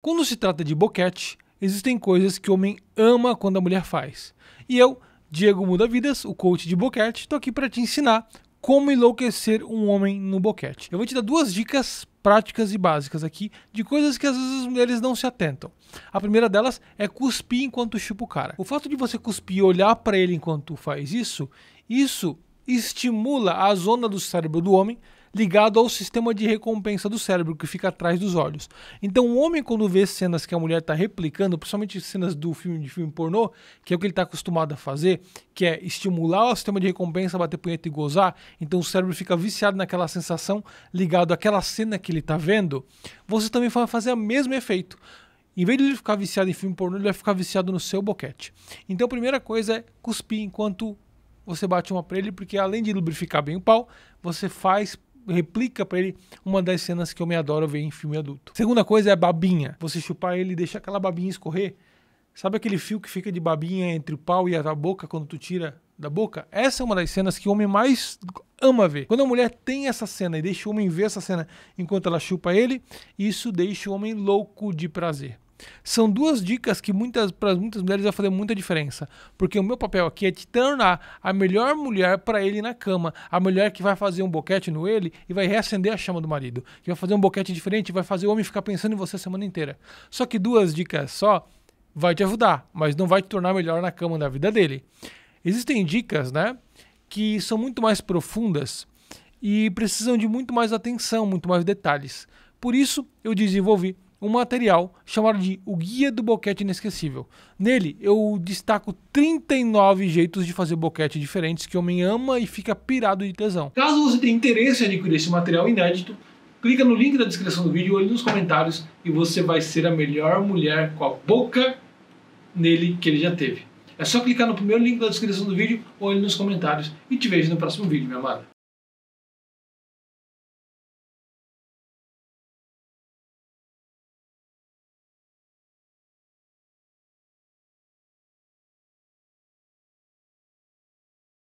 Quando se trata de boquete, existem coisas que o homem ama quando a mulher faz. E eu, Diego Muda Vidas, o coach de boquete, estou aqui para te ensinar como enlouquecer um homem no boquete. Eu vou te dar duas dicas práticas e básicas aqui de coisas que às vezes as mulheres não se atentam. A primeira delas é cuspir enquanto chupa o cara. O fato de você cuspir e olhar para ele enquanto faz isso, isso estimula a zona do cérebro do homem ligado ao sistema de recompensa do cérebro que fica atrás dos olhos. Então, o homem, quando vê cenas que a mulher está replicando, principalmente cenas do filme de filme pornô, que é o que ele está acostumado a fazer, que é estimular o sistema de recompensa, bater punheta e gozar, então o cérebro fica viciado naquela sensação ligado àquela cena que ele está vendo, você também vai fazer o mesmo efeito. Em vez de ele ficar viciado em filme pornô, ele vai ficar viciado no seu boquete. Então, a primeira coisa é cuspir enquanto você bate uma pra ele, porque além de lubrificar bem o pau, você faz replica para ele uma das cenas que eu me adoro ver em filme adulto. Segunda coisa é a babinha. Você chupar ele e deixar aquela babinha escorrer. Sabe aquele fio que fica de babinha entre o pau e a boca quando tu tira da boca? Essa é uma das cenas que o homem mais ama ver. Quando a mulher tem essa cena e deixa o homem ver essa cena enquanto ela chupa ele, isso deixa o homem louco de prazer. São duas dicas que muitas para muitas mulheres vai fazer muita diferença, porque o meu papel aqui é te tornar a melhor mulher para ele na cama, a mulher que vai fazer um boquete no ele e vai reacender a chama do marido, que vai fazer um boquete diferente, vai fazer o homem ficar pensando em você a semana inteira. Só que duas dicas só vai te ajudar, mas não vai te tornar melhor na cama da vida dele. Existem dicas, né, que são muito mais profundas e precisam de muito mais atenção, muito mais detalhes. Por isso eu desenvolvi um material chamado de O Guia do Boquete Inesquecível. Nele eu destaco 39 jeitos de fazer boquete diferentes que o homem ama e fica pirado de tesão. Caso você tenha interesse em adquirir esse material inédito, clica no link da descrição do vídeo ou nos comentários e você vai ser a melhor mulher com a boca nele que ele já teve. É só clicar no primeiro link da descrição do vídeo ou nos comentários e te vejo no próximo vídeo, minha amada.